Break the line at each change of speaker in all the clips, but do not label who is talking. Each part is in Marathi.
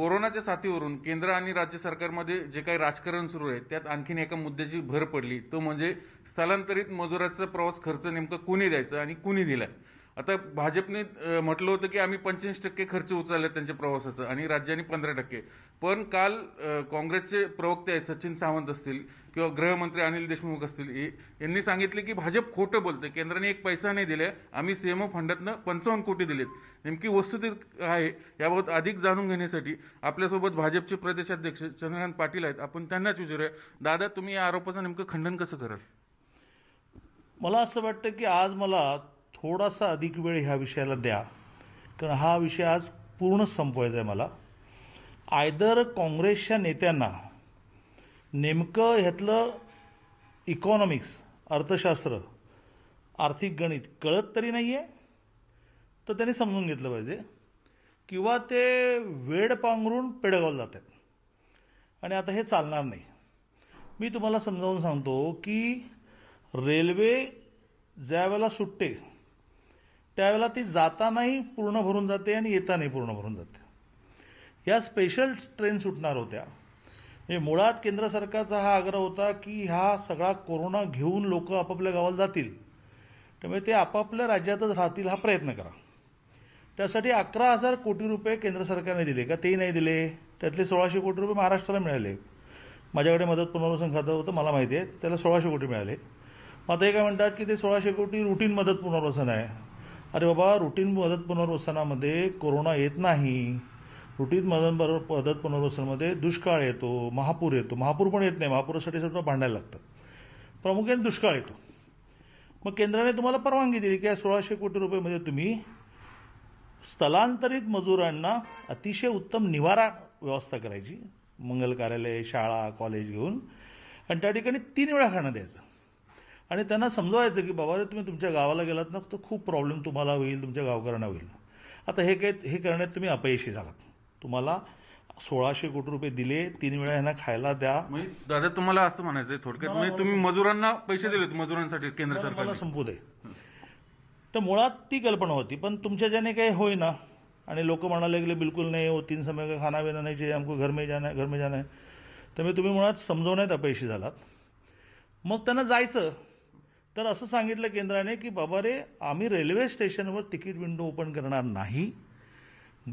कोरोनाच्या साथीवरून केंद्र आणि राज्य सरकारमध्ये जे काही राजकारण सुरू आहे त्यात आणखीन एका मुद्द्याची भर पडली तो म्हणजे स्थलांतरित मजुराचा प्रवास खर्च नेमकं कुणी द्यायचा आणि कुणी दिलाय आता भाजपने म्हटलं होतं की आम्ही पंचवीस टक्के खर्च उचलला त्यांच्या प्रवासाचं आणि राज्याने पंधरा टक्के पण काल काँग्रेसचे प्रवक्ते आहेत सचिन सावंत असतील किंवा गृहमंत्री अनिल देशमुख असतील यांनी सांगितले की भाजप खोटं बोलते केंद्राने एक पैसा नाही दिला आम्ही सीएमओ फंडातनं पंचावन्न कोटी दिलेत नेमकी वस्तुती आहे याबाबत अधिक जाणून घेण्यासाठी आपल्यासोबत भाजपचे प्रदेशाध्यक्ष चंद्रकांत पाटील आहेत आपण त्यांनाच विचारूया दादा तुम्ही या आरोपाचं नेमकं खंडन कसं कराल
मला असं वाटतं की आज मला थोडासा अधिक वेळ ह्या विषयाला द्या कारण हा विषय आज पूर्ण संपवायचा आहे मला आयदर काँग्रेसच्या नेत्यांना नेमकं ह्यातलं इकॉनॉमिक्स अर्थशास्त्र आर्थिक गणित कळत तरी नाही आहे तर त्यांनी समजून घेतलं पाहिजे किंवा ते वेड पांघरून पेडगावला जात आहेत आणि आता हे चालणार नाही मी तुम्हाला समजावून सांगतो की रेल्वे ज्यावेळेला सुटते त्यावेळेला ती जातानाही पूर्ण भरून जाते आणि येतानाही पूर्ण भरून जाते या स्पेशल ट्रेन सुटणार होत्या म्हणजे मुळात केंद्र सरकारचा हा आग्रह होता की हा सगळा कोरोना घेऊन लोक आपापल्या गावाला जातील त्यामुळे ते आपापल्या राज्यातच राहतील हा प्रयत्न करा त्यासाठी अकरा हजार कोटी रुपये केंद्र सरकारने दिले का तेही नाही दिले त्यातले सोळाशे कोटी रुपये महाराष्ट्राला मिळाले माझ्याकडे मदत पुनर्वसन खातं होतं मला माहिती आहे त्याला सोळाशे कोटी मिळाले मग ते काय म्हणतात की ते सोळाशे कोटी रुटीन मदत पुनर्वसन आहे अरे बाबा रुटीन मदत पुनर्वसनामध्ये कोरोना येत नाही रुटीन मदत मदत पुनर्वसनामध्ये दुष्काळ येतो महापूर येतो महापूर पण येत नाही महापुरासाठी सुद्धा भांडायला लागतं प्रामुख्याने दुष्काळ येतो मग केंद्राने तुम्हाला परवानगी दिली की सोळाशे कोटी रुपयेमध्ये तुम्ही स्थलांतरित मजुरांना अतिशय उत्तम निवारा व्यवस्था करायची मंगल कार्यालय शाळा कॉलेज घेऊन आणि त्या ठिकाणी तीन वेळा खाणं द्यायचं आणि त्यांना समजवायचं की बाबा रे तुम्ही तुमच्या गावाला गेलात ना तर खूप प्रॉब्लेम तुम्हाला होईल तुमच्या गावकऱ्यांना होईल आता हे काही हे करण्यात तुम्ही अपयशी झालात तुम्हाला सोळाशे कोटी रुपये दिले तीन वेळा यांना खायला द्या म्हणजे
दादा तुम्हाला असं म्हणायचं थोडक्यात म्हणजे तुम्ही मजुरांना पैसे दिलेत मजुरांसाठी केंद्र सरकारला संपू दे
तर मुळात ती कल्पना होती पण तुमच्या ज्याने काही होईना आणि लोक म्हणाले गेले बिलकुल नाही हो तीन समय काही खाना बिना नाही चाहिए आमको घर में जाना है घर में जाना आहे तुम्ही मुळात समजवण्यात अपयशी झालात मग त्यांना जायचं तर असं सांगितलं केंद्राने की बाबा रे आम्ही रेल्वे स्टेशनवर तिकीट विंडो ओपन करणार नाही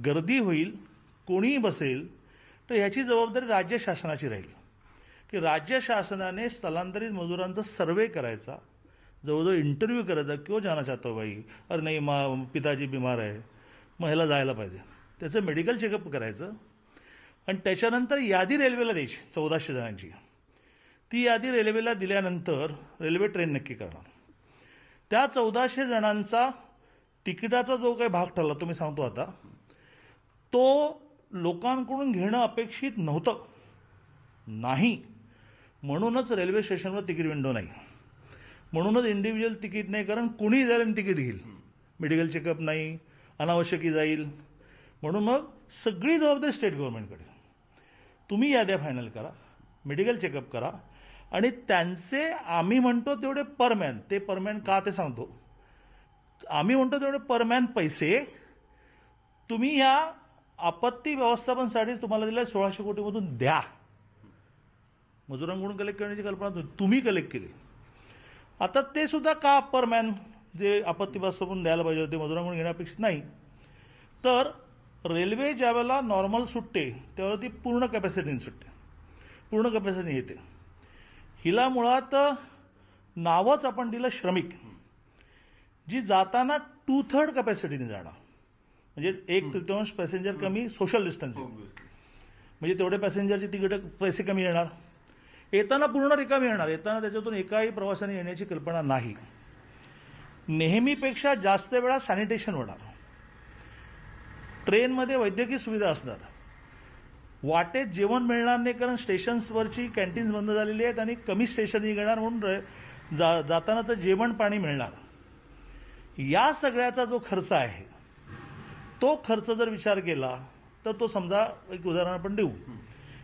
गर्दी होईल कोणीही बसेल तर ह्याची जबाबदारी राज्य शासनाची राहील की राज्य शासनाने स्थलांतरित मजुरांचा सर्वे करायचा जवळजवळ इंटरव्ह्यू करायचा किंवा जाणं चाहतो हो बाई अरे नाही मा पिताजी बिमार आहे मग ह्याला जायला पाहिजे त्याचं मेडिकल चेकअप करायचं आणि त्याच्यानंतर यादी रेल्वेला द्यायची चौदाशे जणांची ती यादी रेल्वेला दिल्यानंतर रेल्वे ट्रेन नक्की करणार त्या चौदाशे जणांचा तिकिटाचा जो काही भाग ठरला तुम्ही सांगतो आता तो लोकांकडून घेणं अपेक्षित नव्हतं नाही म्हणूनच रेल्वे स्टेशनवर तिकीट विंडो नाही म्हणूनच इंडिव्हिज्युअल तिकीट नाही कारण कुणी जाईल आणि तिकीट घेईल मेडिकल चेकअप नाही अनावश्यकी जाईल म्हणून मग सगळी जबाबदारी स्टेट गव्हर्नमेंटकडे तुम्ही याद्या फायनल करा मेडिकल चेकअप करा आणि त्यांचे आम्ही म्हणतो तेवढे मॅन ते परमॅन का ते सांगतो आम्ही म्हणतो तेवढे परमॅन पैसे तुम्ही ह्या आपत्ती व्यवस्थापनसाठी तुम्हाला दिले सोळाशे कोटीमधून द्या मजुरांकडून कलेक्ट करण्याची कल्पना तुम्ही कलेक्ट केली आता ते सुद्धा का परमॅन जे आपत्ती व्यवस्थापन द्यायला पाहिजे होते मजुरांकडून घेण्यापेक्षित नाही तर रेल्वे ज्यावेळेला नॉर्मल सुटते त्यावेळेला ती पूर्ण कॅपॅसिटीने सुटते पूर्ण कॅपॅसिटीने येते हिला मुळात नावच आपण दिलं श्रमिक जी जाताना टू थर्ड कपॅसिटीने जाणार म्हणजे एक तृतीयांश पॅसेंजर कमी सोशल हो, डिस्टन्सिंग म्हणजे तेवढे पॅसेंजरची तिकीट पैसे कमी येणार येताना पूर्ण रिकामी येणार येताना त्याच्यातून एकाही प्रवासाने येण्याची कल्पना नाही नेहमीपेक्षा जास्त वेळा सॅनिटेशन होणार ट्रेनमध्ये वैद्यकीय सुविधा असणार वाटेत जेवण मिळणार नाही कारण स्टेशन्सवरची कॅन्टीन्स बंद झालेली आहेत आणि कमी स्टेशन येणार म्हणून जा जाताना तर जेवण पाणी मिळणार या सगळ्याचा जो खर्च आहे तो खर्च जर विचार केला तर तो समजा एक उदाहरण आपण देऊ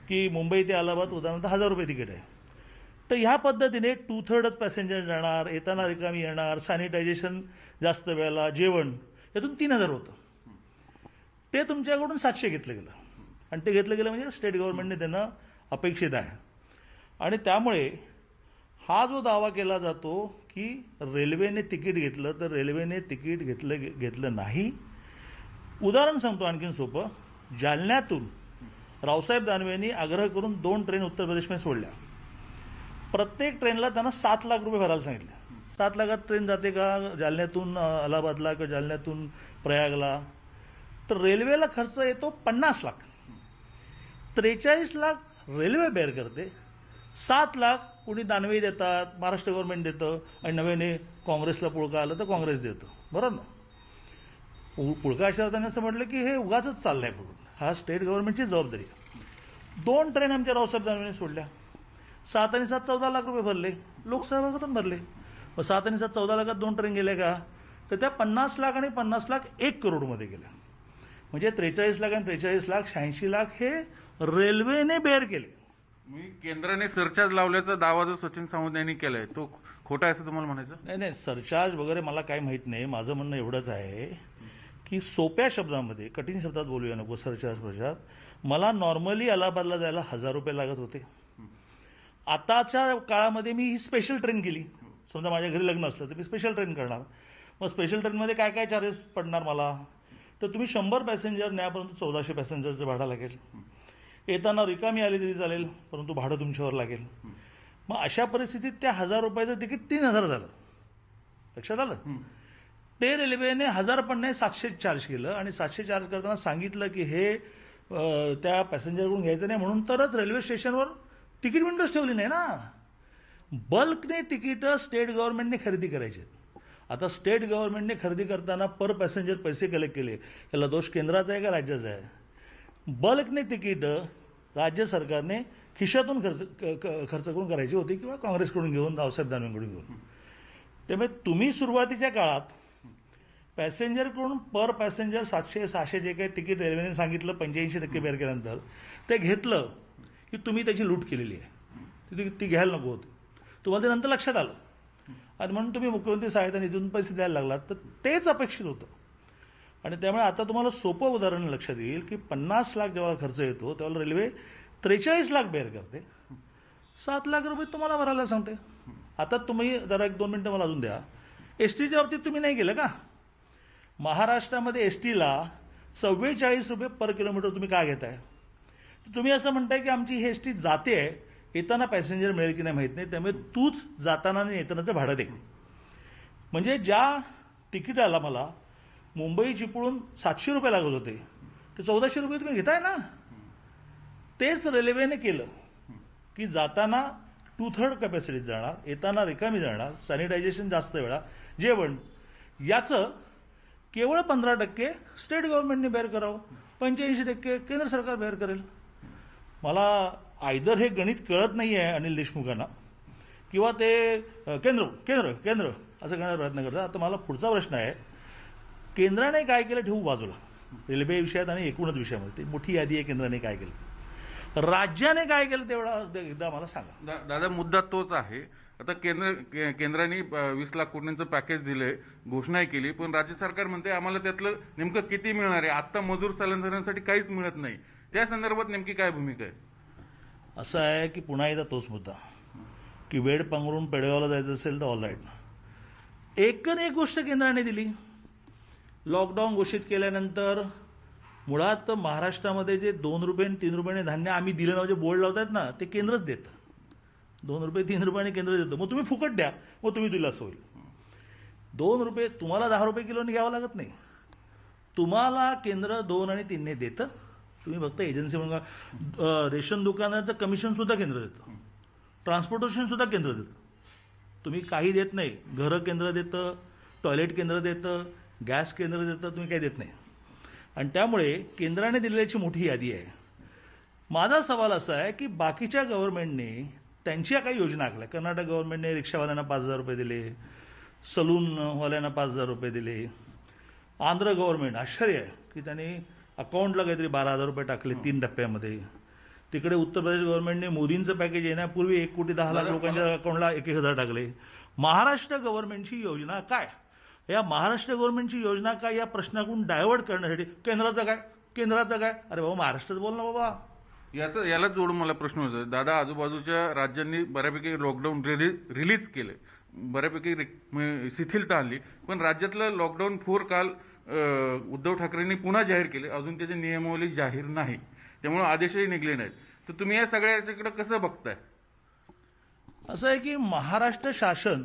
की मुंबई ते अलाहाबाद उदाहरणार्थ हजार रुपये तिकीट आहे तर ह्या पद्धतीने टू थर्डच पॅसेंजर जाणार येताना रिकामी येणार सॅनिटायझेशन जास्त वेळेला जेवण यातून तीन हजार होतं ते तुमच्याकडून सातशे घेतलं गेलं आणि ते घेतलं गेलं म्हणजे स्टेट गव्हर्नमेंटने त्यांना अपेक्षित आहे आणि त्यामुळे हा जो दावा केला जातो की रेल्वेने तिकीट घेतलं तर रेल्वेने तिकीट घेतलं घेतलं नाही उदाहरण सांगतो आणखीन सोपं जालन्यातून रावसाहेब दानवेंनी आग्रह करून दोन ट्रेन उत्तर प्रदेशमध्ये सोडल्या प्रत्येक ट्रेनला त्यांना सात लाख रुपये भरायला सांगितलं सात लाखात ट्रेन जाते का जालन्यातून अलाहाबादला किंवा जालन्यातून प्रयागला तर रेल्वेला खर्च येतो पन्नास लाख त्रेचाळीस लाख रेल्वे बेअर करते सात लाख कुणी दानवे देतात महाराष्ट्र गव्हर्नमेंट देतं आणि नव्याने काँग्रेसला पुळका आलं तर काँग्रेस देतं बरोबर ना पुळका अशा अर्थाने असं म्हटलं की हे उगाच चाललं आहे पुढून हा स्टेट गव्हर्नमेंटची जबाबदारी आहे दोन ट्रेन आमच्या रावसाहेब दानवेने सोडल्या सात आणि सात चौदा लाख रुपये भरले लोकसहभागातून भरले मग सात आणि सात चौदा लाखात दोन ट्रेन गेल्या का तर त्या पन्नास लाख आणि पन्नास लाख एक करोडमध्ये गेल्या म्हणजे त्रेचाळीस लाख आणि त्रेचाळीस लाख शहाऐंशी लाख हे रेल्वेने बेअर केले
मी केंद्राने
सरचार्ज लावल्याचा दावा जो सचिन सावंत यांनी केलाय तो खोटा आहे असं तुम्हाला म्हणायचं नाही नाही सरचार्ज वगैरे मला काय माहीत नाही माझं म्हणणं एवढंच आहे की सोप्या शब्दामध्ये कठीण शब्दात बोलूया नको सरचार्ज प्रचार मला नॉर्मली अलाहाबादला जायला हजार रुपये लागत होते आताच्या काळामध्ये मी ही स्पेशल ट्रेन केली समजा माझ्या घरी लग्न असलं तर मी स्पेशल ट्रेन करणार मग स्पेशल ट्रेनमध्ये काय काय चार्जेस पडणार मला तर तुम्ही शंभर पॅसेंजर न्यापर्यंत चौदाशे पॅसेंजरचं भाडं लागेल येताना रिकामी आली तरी चालेल परंतु भाडं तुमच्यावर लागेल मग अशा परिस्थितीत त्या हजार रुपयाचं तिकीट तीन हजार झालं लक्षात आलं ते रेल्वेने हजार पण नाही सातशे चार्ज केलं आणि सातशे चार्ज करताना सांगितलं की हे त्या पॅसेंजरकडून घ्यायचं नाही म्हणून तरच रेल्वे स्टेशनवर तिकीट विंडोज ठेवली नाही ना बल्कने तिकीटं स्टेट गव्हर्नमेंटने खरेदी करायची आता स्टेट गव्हर्नमेंटने खरेदी करताना पर पॅसेंजर पैसे कलेक्ट केले याला दोष केंद्राचा आहे का राज्याचा आहे बल्कने तिकीटं राज्य सरकारने खिशातून खर्च खर्च करून करायची होती किंवा काँग्रेसकडून घेऊन रावसाहेब दानवेंकडून घेऊन त्यामुळे तुम्ही सुरुवातीच्या काळात पॅसेंजरकडून पर पॅसेंजर सातशे सहाशे जे काही तिकीट रेल्वेने सांगितलं पंच्याऐंशी टक्के बेअर केल्यानंतर ते घेतलं की तुम्ही त्याची लूट केलेली आहे ती ती घ्यायला नको होती तुम्हाला ते नंतर लक्षात आलं आणि म्हणून तुम्ही मुख्यमंत्री सहायता निधून पैसे द्यायला लागलात तर तेच अपेक्षित होतं आणि त्यामुळे आता तुम्हाला सोपं उदाहरण लक्षात येईल की पन्नास लाख जेव्हा खर्च येतो तेव्हा रेल्वे त्रेचाळीस लाख बेअर करते सात लाख रुपये तुम्हाला भरायला सांगते आता तुम्ही जरा एक दोन मिनटं मला अजून द्या एस टीच्या बाबतीत तुम्ही नाही गेलं का महाराष्ट्रामध्ये एस टीला चव्वेचाळीस रुपये पर किलोमीटर तुम्ही का घेताय तुम्ही असं म्हणताय की आमची ही एस टी जाते आहे येताना पॅसेंजर मिळेल की नाही माहीत नाही त्यामुळे तूच जाताना आणि येतानाचं भाडं दे म्हणजे ज्या तिकीट आला मला मुंबई चिपळून सातशे रुपये लागत होते ते चौदाशे रुपये तुम्ही घेताय ना तेच रेल्वेने केलं की जाताना टू थर्ड कॅपॅसिटीत जाणार येताना रिकामी जाणार सॅनिटायझेशन जास्त वेळा जेवण याचं केवळ पंधरा टक्के स्टेट गव्हर्नमेंटने बेअर करावं पंच्याऐंशी टक्के केंद्र सरकार बेअर करेल मला आयदर हे गणित कळत नाही आहे अनिल देशमुखांना किंवा ते केंद्र केंद्र केंद्र असं करण्याचा प्रयत्न करतात आता मला पुढचा प्रश्न आहे केंद्राने काय केलं ठेवू बाजूला रेल्वे विषयात आणि एकूणच विषयामध्ये ते मोठी यादी आहे केंद्राने काय केलं राज्याने काय केलं तेवढा एकदा मला सांगा
दादा मुद्दा तोच आहे आता केंद्र केंद्राने वीस लाख कोटींचं पॅकेज दिलंय घोषणाही केली पण राज्य सरकार म्हणते आम्हाला त्यातलं नेमकं किती मिळणार आहे आत्ता मजूर स्थलांतरणासाठी
काहीच मिळत नाही त्या संदर्भात नेमकी काय भूमिका आहे असं आहे की पुन्हा एकदा तोच मुद्दा की वेळ पांघरून पेडगावला जायचं असेल तर ऑल राईट एकन एक गोष्ट केंद्राने दिली लॉकडाऊन घोषित केल्यानंतर मुळात महाराष्ट्रामध्ये जे दोन रुपये आणि तीन रुपयाने धान्य आम्ही दिलं नाव जे बोर्ड लावतात ना ते केंद्रच देतं दोन रुपये तीन रुपयाने केंद्र देतं मग तुम्ही फुकट द्या मग तुम्ही दिलास होईल दोन रुपये तुम्हाला दहा रुपये किलोने घ्यावं लागत नाही तुम्हाला केंद्र दोन आणि तीनने देतं तुम्ही फक्त एजन्सी म्हणून रेशन दुकानाचं कमिशन सुद्धा केंद्र देतं ट्रान्सपोर्टेशन सुद्धा केंद्र देतं तुम्ही काही देत नाही घरं केंद्र देतं टॉयलेट केंद्र देतं गॅस केंद्र देतात तुम्ही काही देत नाही आणि त्यामुळे केंद्राने दिलेल्याची मोठी यादी आहे माझा सवाल असा आहे की बाकीच्या गव्हर्नमेंटने त्यांच्या काही योजना आखल्या कर्नाटक गव्हर्नमेंटने रिक्षावाल्यांना पाच हजार रुपये दिले सलूनवाल्यांना पाच हजार रुपये दिले आंध्र गव्हर्नमेंट आश्चर्य आहे की त्यांनी अकाउंटला काहीतरी बारा हजार रुपये टाकले तीन टप्प्यामध्ये तिकडे उत्तर प्रदेश गव्हर्नमेंटने मोदींचं पॅकेज येण्यापूर्वी एक कोटी दहा लाख लोकांच्या अकाउंटला एक एक हजार टाकले महाराष्ट्र गव्हर्नमेंटची योजना काय या महाराष्ट्र गव्हर्नमेंटची योजना काय या प्रश्नाकडून डायव्हर्ट करण्यासाठी केंद्राचं काय केंद्राचं काय अरे बाबा महाराष्ट्रात बोल ना बाबा
याचं याला जोडून मला प्रश्न होतो दादा आजूबाजूच्या राज्यांनी बऱ्यापैकी लॉकडाऊन रिलीज केले बऱ्यापैकी शिथिलता आली पण राज्यातलं लॉकडाऊन फोर काल उद्धव ठाकरेंनी पुन्हा जाहीर केले अजून त्याची नियमावली जाहीर नाही त्यामुळे आदेशही निघले नाहीत तर तुम्ही या सगळ्या याच्याकडे कसं बघताय
असं आहे की महाराष्ट्र शासन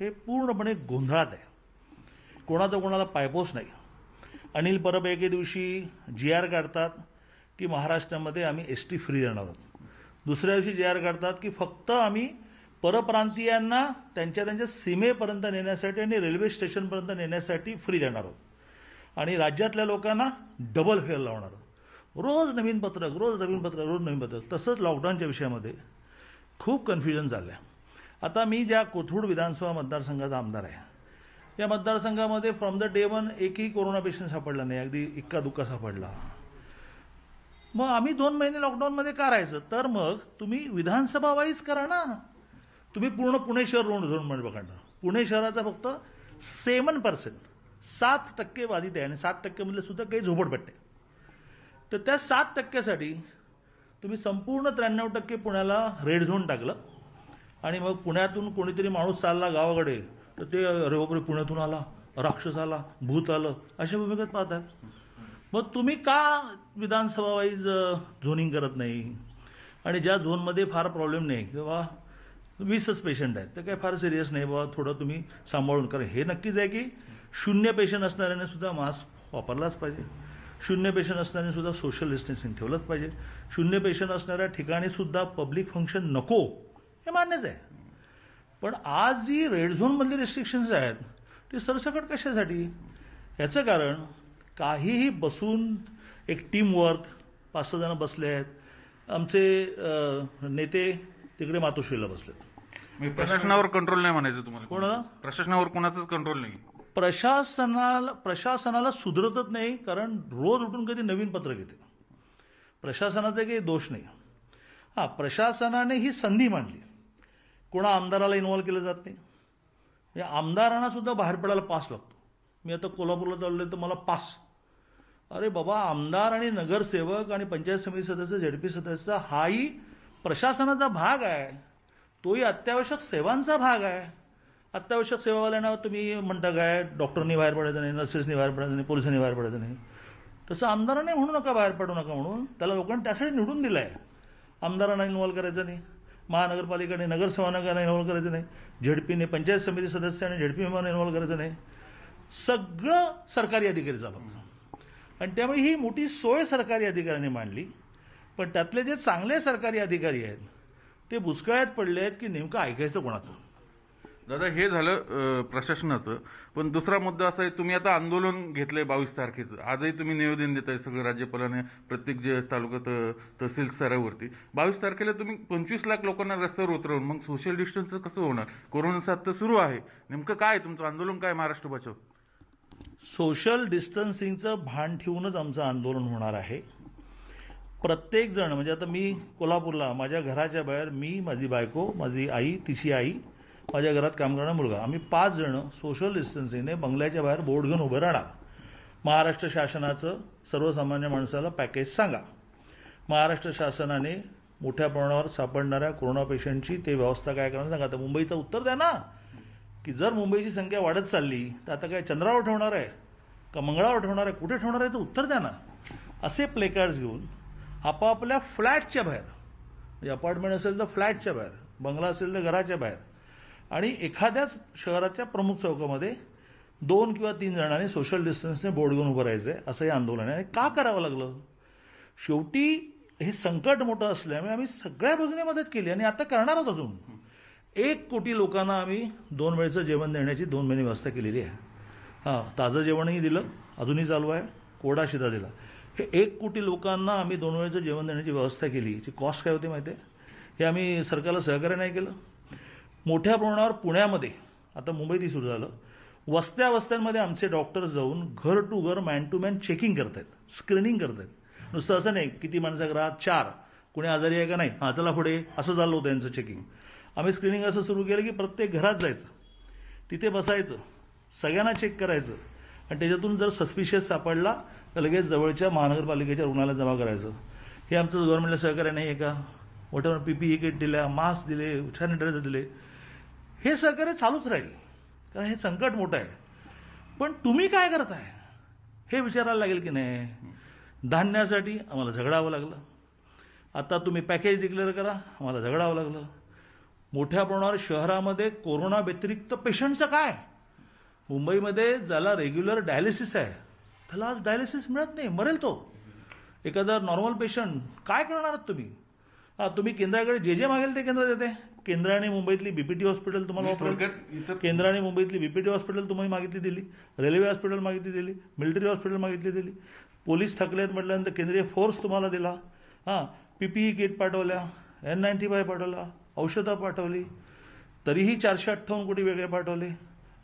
हे पूर्णपणे गोंधळात आहे कोणाचा कोणाला पायपोस नाही अनिल परब एके दिवशी जी आर काढतात की महाराष्ट्रामध्ये आम्ही एस टी फ्री राहणार आहोत दुसऱ्या दिवशी जी आर काढतात की फक्त आम्ही परप्रांतीयांना त्यांच्या त्यांच्या सीमेपर्यंत नेण्यासाठी आणि रेल्वे स्टेशनपर्यंत नेण्यासाठी फ्री देणार आहोत आणि राज्यातल्या लोकांना डबल फेअर लावणार आहोत रोज नवीन पत्रक रोज नवीन पत्रक रोज नवीन पत्रक तसंच लॉकडाऊनच्या विषयामध्ये खूप कन्फ्युजन झालं आता मी ज्या कोथरूड विधानसभा मतदारसंघाचा आमदार आहे या मतदारसंघामध्ये फ्रॉम द डे वन एकही कोरोना पेशंट सापडला नाही अगदी इक्का दुक्का सापडला मग आम्ही दोन महिने लॉकडाऊनमध्ये का राहायचं तर मग तुम्ही विधानसभा वाईज करा ना तुम्ही पूर्ण पुणे शहर रोड झोन म्हणजे बघा पुणे शहराचा फक्त सेवन पर्सेंट सात टक्के बाधित आहे आणि सात टक्केमधले सुद्धा काही झोपडपट्टे तर त्या सात टक्क्यासाठी तुम्ही संपूर्ण त्र्याण्णव टक्के पुण्याला रेड झोन टाकलं आणि मग पुण्यातून कोणीतरी माणूस चालला गावाकडे तर ते अरे बापरे पुण्यातून आला राक्षस आला भूत आलं अशा भूमिकेत पाहतात मग तुम्ही का विधानसभा वाईज झोनिंग करत नाही आणि ज्या झोनमध्ये फार प्रॉब्लेम नाही किंवा वीसच पेशंट आहेत तर काय फार सिरियस नाही बाबा थोडं तुम्ही सांभाळून करा हे नक्कीच आहे की शून्य पेशंट असणाऱ्याने सुद्धा मास्क वापरलाच पाहिजे शून्य पेशंट असणाऱ्याने सुद्धा सोशल डिस्टन्सिंग ठेवलंच पाहिजे शून्य पेशंट असणाऱ्या ठिकाणी सुद्धा पब्लिक फंक्शन नको हे मान्यच आहे पण आज जी रेड झोनमधली रिस्ट्रिक्शन्स आहेत ती सरसकट कशासाठी याचं कारण काहीही बसून एक टीमवर्क पाच सहा जण बसले आहेत आमचे नेते तिकडे मातोश्रीला बसले म्हणजे प्रशासनावर
कंट्रोल नाही म्हणायचं तुम्हाला कोण प्रशासनावर कोणाचाच कंट्रोल नाही
प्रशासनाला प्रशासनाला सुधरतच नाही कारण रोज उठून कधी नवीन पत्र घेते प्रशासनाचा काही दोष नाही हा प्रशासनाने ही संधी मांडली कोणा आमदाराला इन्व्हॉल्व केलं जात नाही या म्हणजे आमदारांना सुद्धा बाहेर पडायला पास लागतो मी आता कोल्हापूरला चाललो आहे तर मला पास अरे बाबा आमदार आणि नगरसेवक आणि पंचायत समिती सदस्य झेडपी सदस्य हाही प्रशासनाचा भाग आहे तोही अत्यावश्यक सेवांचा भाग आहे अत्यावश्यक सेवावाल्यांना तुम्ही म्हणता काय डॉक्टरनी बाहेर पडायचं नाही नर्सेसनी बाहेर पडायचं नाही पोलिसांनी बाहेर पडायचं नाही तसं आमदारांनी म्हणू नका बाहेर पडू नका म्हणून त्याला लोकांनी त्यासाठी निवडून दिलं आहे आमदारांना इन्व्हॉल्व करायचं नाही महानगरपालिकेने नगरसेवकांना इन्व्हॉल्व करायचं नाही झेडपीने पंचायत समिती सदस्य आणि झेडपी मेंबरने इन्व्हॉल्व करायचं नाही सगळं सरकारी अधिकारी चालवतात आणि त्यामुळे ही मोठी सोय सरकारी अधिकाऱ्यांनी मांडली पण त्यातले जे चांगले सरकारी अधिकारी आहेत ते भुसकाळ्यात पडले आहेत की नेमकं ऐकायचं कोणाचं
दादा हे झालं प्रशासनाचं पण दुसरा मुद्दा असा आहे तुम्ही आता आंदोलन घेतलंय बावीस तारखेचं आजही तुम्ही निवेदन देत आहे सगळं राज्यपालाने प्रत्येक जे तालुक्यात तहसील स्तरावरती बावीस तारखेला तुम्ही पंचवीस लाख लोकांना रस्त्यावर उतरवून मग सोशल डिस्टन्स कसं होणार कोरोना साथ तर सुरू आहे नेमकं काय तुमचं आंदोलन काय महाराष्ट्र
बचाव सोशल डिस्टन्सिंगचं भान ठेवूनच आमचं आंदोलन होणार आहे प्रत्येकजण म्हणजे आता मी कोल्हापूरला माझ्या घराच्या बाहेर मी माझी बायको माझी आई तिची आई माझ्या घरात काम करणारा मुलगा आम्ही पाच जणं सोशल डिस्टन्सिंगने बंगल्याच्या बाहेर बोर्ड घेऊन उभं राहणार महाराष्ट्र शासनाचं सर्वसामान्य माणसाला पॅकेज सांगा महाराष्ट्र शासनाने मोठ्या प्रमाणावर सापडणाऱ्या कोरोना पेशंटची ते व्यवस्था काय करणार सांगा आता मुंबईचं उत्तर द्या ना की जर मुंबईची संख्या वाढत चालली तर आता काय चंद्रावर ठेवणार आहे का मंगळावर ठेवणार आहे कुठे ठेवणार आहे तर उत्तर द्या ना असे प्लेकार्ड्स घेऊन आपापल्या फ्लॅटच्या बाहेर म्हणजे अपार्टमेंट असेल तर फ्लॅटच्या बाहेर बंगला असेल तर घराच्या बाहेर आणि एखाद्याच शहराच्या प्रमुख चौकामध्ये दोन किंवा तीन जणांनी सोशल डिस्टन्सने बोर्ड घेऊन उभं राहायचं आहे असं हे आंदोलन आहे आणि का करावं लागलं शेवटी हे संकट मोठं असल्यामुळे आम्ही सगळ्या बाजूने मदत केली आणि आता करणार आहोत अजून एक कोटी लोकांना आम्ही दोन वेळेचं जेवण देण्याची दोन महिने व्यवस्था केलेली आहे हां ताजं जेवणही दिलं अजूनही चालू आहे कोडा शिदा दिला हे एक कोटी लोकांना आम्ही दोन वेळेचं जेवण देण्याची व्यवस्था केली याची कॉस्ट काय होती माहिती आहे हे आम्ही सरकारला सहकार्य नाही केलं मोठ्या प्रमाणावर पुण्यामध्ये आता मुंबईतही सुरू झालं वस्त्या वस्त्यांमध्ये आमचे डॉक्टर जाऊन घर टू घर मॅन टू मॅन चेकिंग करत आहेत स्क्रीनिंग करत आहेत नुसतं असं नाही किती माणसं घरात चार कुणी आजारी आहे का नाही हा चला पुढे असं झालं होतं यांचं चेकिंग आम्ही स्क्रीनिंग असं सुरू केलं की प्रत्येक घरात जायचं तिथे बसायचं सगळ्यांना चेक करायचं आणि त्याच्यातून जर सस्पिशियस सापडला तर लगेच जवळच्या महानगरपालिकेच्या रुग्णाला जमा करायचं हे आमचं गव्हर्नमेंटला सहकार्य नाही आहे का वॉटर पीपीई e किट दिल्या मास्क दिले सॅनिटायझर दिले हे सहकार्य चालूच राहील कारण हे संकट मोठं आहे पण तुम्ही काय करताय हे विचारायला लागेल की नाही धान्यासाठी आम्हाला झगडावं लागलं आता तुम्ही पॅकेज डिक्लेअर करा आम्हाला झगडावं लागलं मोठ्या प्रमाणावर शहरामध्ये कोरोना व्यतिरिक्त पेशंटचं काय मुंबईमध्ये ज्याला रेग्युलर डायलिसिस आहे त्याला आज डायलिसिस मिळत नाही मरेल तो एखादा नॉर्मल पेशंट काय करणार आहात तुम्ही तुम्ही केंद्राकडे जे जे मागेल ते केंद्र देते केंद्राने मुंबईतली बीपीटी हॉस्पिटल तुम्हाला केंद्राने मुंबईतली बीपीटी हॉस्पिटल तुम्ही मागितली दिली रेल्वे हॉस्पिटल मागितली दिली मिलिटरी हॉस्पिटल मागितली दिली पोलीस आहेत म्हटल्यानंतर केंद्रीय फोर्स तुम्हाला दिला हां पीपीई किट पाठवल्या एन नाईन्टी फाय पाठवला औषधं पाठवली तरीही चारशे अठ्ठावन्न कोटी वेगळे पाठवले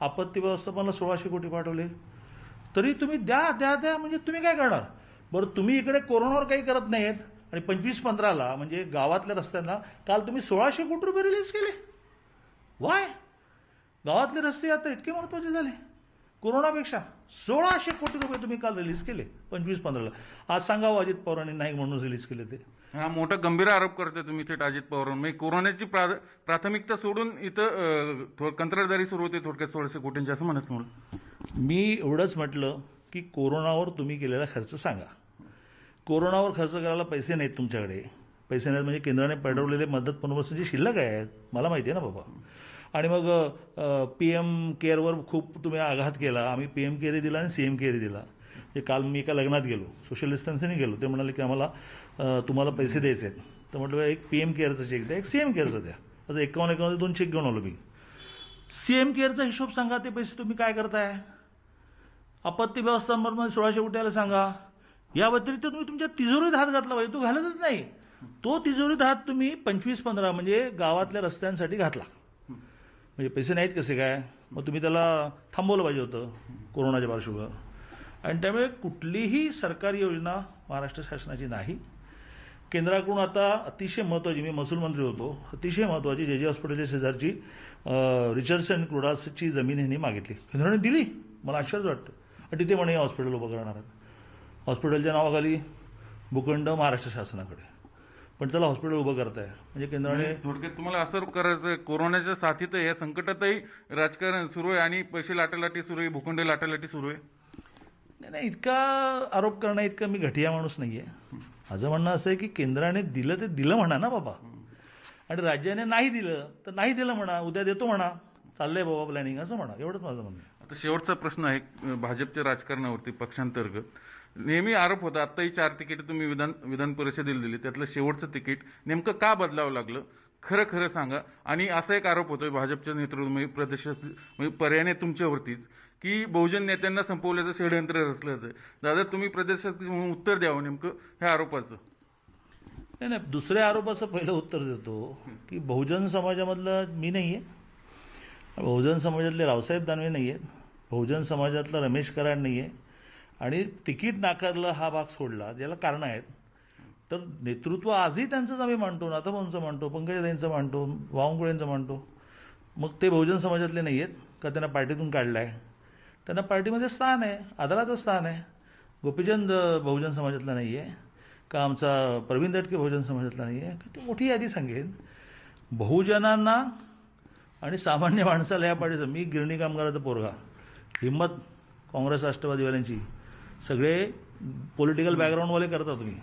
आपत्ती व्यवस्थापनाला सोळाशे कोटी पाठवले तरी तुम्ही द्या द्या द्या म्हणजे तुम्ही काय करणार बरं तुम्ही इकडे कोरोनावर काही करत नाही आहेत आणि पंचवीस पंधराला म्हणजे गावातल्या रस्त्यांना काल तुम्ही सोळाशे कोटी रुपये रिलीज केले वाय गावातले रस्ते आता इतके महत्वाचे झाले कोरोनापेक्षा सोळाशे कोटी रुपये तुम्ही काल रिलीज केले पंचवीस पंधराला आज सांगावं अजित पवारांनी नाही म्हणून रिलीज केले ते
हा मोठा गंभीर आरोप करते तुम्ही थेट अजित पवार म्हणजे कोरोनाची प्रा प्राथमिकता सोडून इथं कंत्राटदारी सुरू होते थोडक्यात सोळाशे कोटींची असं म्हणत
मी एवढंच म्हटलं की कोरोनावर तुम्ही केलेला खर्च सांगा कोरोनावर खर्च करायला पैसे नाहीत तुमच्याकडे पैसे नाहीत म्हणजे केंद्राने पडवलेले मदत पुनर्वसनची शिल्लक आहे मला माहिती आहे ना बाबा आणि मग पी एम केअरवर खूप तुम्ही आघात केला आम्ही पी एम केअर दिला आणि सी एम केअर दिला ते म्हणजे काल मी एका लग्नात गेलो सोशल डिस्टन्सिंग गेलो ते म्हणाले की आम्हाला तुम्हाला पैसे द्यायचे आहेत तर म्हटलं एक पी एम केअरचा चेक द्या एक सी एम केअरचा द्या असं एकावन्न एकावन्न दोन चेक घेऊन आलो मी सी एम केअरचा हिशोब सांगा ते पैसे तुम्ही काय करताय आपत्ती व्यवस्थांबरोबर सोळाशे उठायला सांगा या व्यतिरिक्त तुम्ही तुमच्या तिजोरीत हात घातला पाहिजे तो घालतच नाही तो तिजोरीत हात तुम्ही पंचवीस पंधरा म्हणजे गावातल्या रस्त्यांसाठी घातला म्हणजे पैसे नाहीत कसे काय मग तुम्ही त्याला थांबवलं पाहिजे होतं कोरोनाच्या पार्श्वभूमीवर आणि त्यामुळे कुठलीही सरकारी योजना महाराष्ट्र शासनाची नाही केंद्राकडून आता अतिशय महत्वाची मी महसूल मंत्री होतो अतिशय महत्वाची जे जे हॉस्पिटलच्या शेजारची अँड क्रुडासची जमीन ह्यांनी मागितली केंद्राने दिली मला आश्चर्य वाटतं आणि तिथे म्हणे हॉस्पिटल उभं करणार आहात हॉस्पिटलच्या नावाखाली भूखंड महाराष्ट्र शासनाकडे पण चला हॉस्पिटल उभं करताय म्हणजे केंद्राने
थोडक्यात तुम्हाला असं करायचं कोरोनाच्या साथीत या संकटातही राजकारण सुरू आहे आणि पैसे लाटालाटी सुरू आहे भूखंड लाटालाटी सुरू आहे
नाही नाही इतका आरोप करणं इतका मी घटिया माणूस नाही आहे माझं म्हणणं असं आहे की केंद्राने दिलं ते दिलं म्हणा ना बाबा आणि राज्याने नाही दिलं तर नाही दिलं म्हणा उद्या देतो म्हणा चाललंय बाबा प्लॅनिंग असं म्हणा एवढंच माझं म्हणणं आता शेवटचा
प्रश्न आहे भाजपच्या राजकारणावरती पक्षांतर्गत नेहमी आरोप होता आत्ताही चार तिकीट तुम्ही विधान विधान परिषदेला दिली त्यातलं शेवटचं तिकीट नेमकं का बदलावं लागलं खरं खरं सांगा आणि असा एक आरोप होतोय भाजपच्या नेतृत्व प्रदेशात म्हणजे पर्यायाने तुमच्यावरतीच की बहुजन नेत्यांना संपवल्याचं षडयंत्र रचलं जातं दादा तुम्ही प्रदेशात म्हणून उत्तर द्यावं नेमकं ह्या आरोपाचं
नाही नाही दुसऱ्या आरोपाचं पहिलं उत्तर देतो की बहुजन समाजामधलं मी नाही आहे बहुजन समाजातले रावसाहेब दानवे नाही आहेत बहुजन समाजातलं रमेश कराड नाही आहे आणि तिकीट नाकारलं हा भाग सोडला ज्याला कारणं आहेत तर नेतृत्व आजही त्यांचंच आम्ही मांडतो नाथाबाऊंचं मांडतो पंकजाताईंचं मांडतो वावंकुळेंचं मांडतो मग ते बहुजन समाजातले नाही आहेत का त्यांना पार्टीतून काढलं आहे त्यांना पार्टीमध्ये स्थान आहे आदराचं स्थान आहे गोपीचंद बहुजन समाजातला नाही आहे का आमचा प्रवीण दटके बहुजन समाजातला नाही आहे मोठी यादी सांगेन बहुजनांना आणि सामान्य माणसाला या पाठीचं मी गिरणी कामगाराचा पोरगा हिंमत काँग्रेस राष्ट्रवादीवाल्यांची सगळे पॉलिटिकल बॅकग्राऊंडवाले करता तुम्ही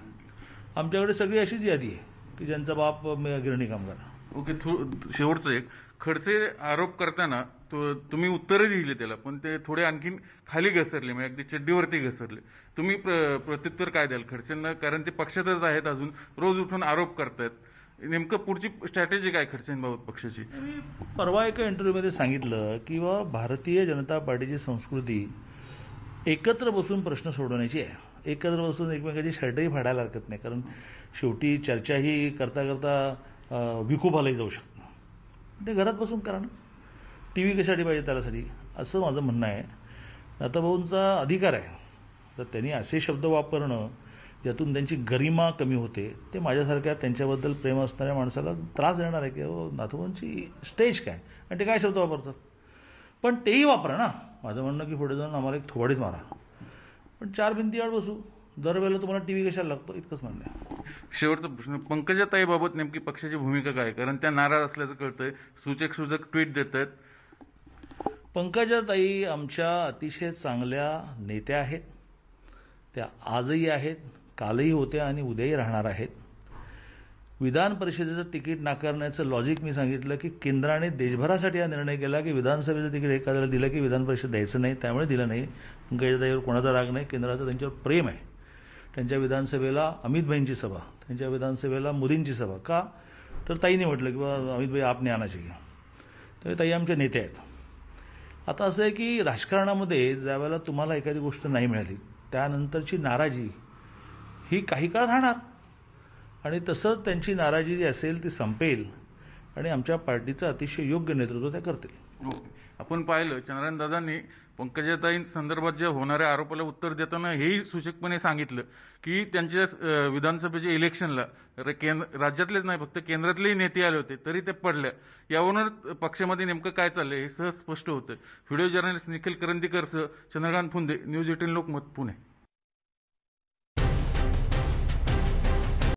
आमच्याकडे सगळी अशीच यादी आहे की ज्यांचा बाप गिरणी कामगार ओके थो
शेवटचं एक खडसे आरोप करताना तो तुम्ही उत्तरं दिली त्याला पण ते थोडे आणखीन खाली घसरले म्हणजे अगदी चड्डीवरती घसरले तुम्ही प्र प्रत्युत्तर काय द्याल खडसेंना कारण ते पक्षातच आहेत अजून रोज उठून आरोप करतायत नेमकं पुढची स्ट्रॅटेजी काय बाबत पक्षाची परवा
एका इंटरव्ह्यूमध्ये सांगितलं की बा भारतीय जनता पार्टीची संस्कृती एकत्र बसून प्रश्न सोडवण्याची आहे एकत्र बसून एकमेकाची शर्टही फाडायला हरकत नाही कारण शेवटी चर्चाही करता करता विकोपालाही जाऊ शकतो ते घरात बसून करा ना टी व्ही कशासाठी पाहिजे त्यालासाठी असं माझं म्हणणं आहे दाताभाऊंचा अधिकार आहे तर त्यांनी असे शब्द वापरणं ज्यातून त्यांची गरिमा कमी होते ते माझ्यासारख्या त्यांच्याबद्दल प्रेम असणाऱ्या माणसाला त्रास देणार आहे की हो नाथोबांची स्टेज काय आणि ते काय शब्द वापरतात पण तेही वापरा ना माझं म्हणणं की पुढे जाऊन आम्हाला एक थोबाडीत मारा पण चार भिंती आड बसू दरवेळेला तुम्हाला टी व्ही कशाला लागतो इतकंच म्हणणं आहे
शेवटचा प्रश्न पंकजाताईबाबत नेमकी पक्षाची भूमिका काय कारण त्या नाराज असल्याचं कळतंय सूचक सूचक ट्विट देत आहेत
पंकजाताई आमच्या अतिशय चांगल्या नेत्या आहेत त्या आजही आहेत कालही होते आणि उद्याही राहणार आहेत विधान परिषदेचं तिकीट नाकारण्याचं लॉजिक मी सांगितलं की केंद्राने देशभरासाठी हा निर्णय केला की विधानसभेचं तिकीट एखाद्याला दिलं की विधान परिषद द्यायचं नाही त्यामुळे दिलं नाही पंकजाताईवर कोणाचा राग नाही केंद्राचं त्यांच्यावर प्रेम आहे त्यांच्या विधानसभेला अमितभाईंची सभा त्यांच्या विधानसभेला मोदींची सभा का तर ताईने म्हटलं की बाबा अमित भाई आपने आणायची घ्या तर ताई आमचे नेते आहेत आता असं आहे की राजकारणामध्ये ज्यावेळेला तुम्हाला एखादी गोष्ट नाही मिळाली त्यानंतरची नाराजी ही काही काळ राहणार आणि तसंच त्यांची नाराजी जी असेल ती संपेल आणि आमच्या पार्टीचं अतिशय योग्य नेतृत्व ते करतील
आपण पाहिलं चंद्रन दादांनी पंकजाताईं संदर्भात जे होणाऱ्या आरोपाला उत्तर देताना हेही सूचकपणे सांगितलं की त्यांच्या विधानसभेच्या इलेक्शनला केंद्र राज्यातलेच नाही फक्त केंद्रातलेही नेते आले होते तरी ते पडल्या यावरून पक्षामध्ये नेमकं काय चाललं हे सहज स्पष्ट होतं व्हिडिओ जर्नलिस्ट निखिल करंदीकरसह चंद्रकांत फुंदे न्यूज एटीन लोकमत पुणे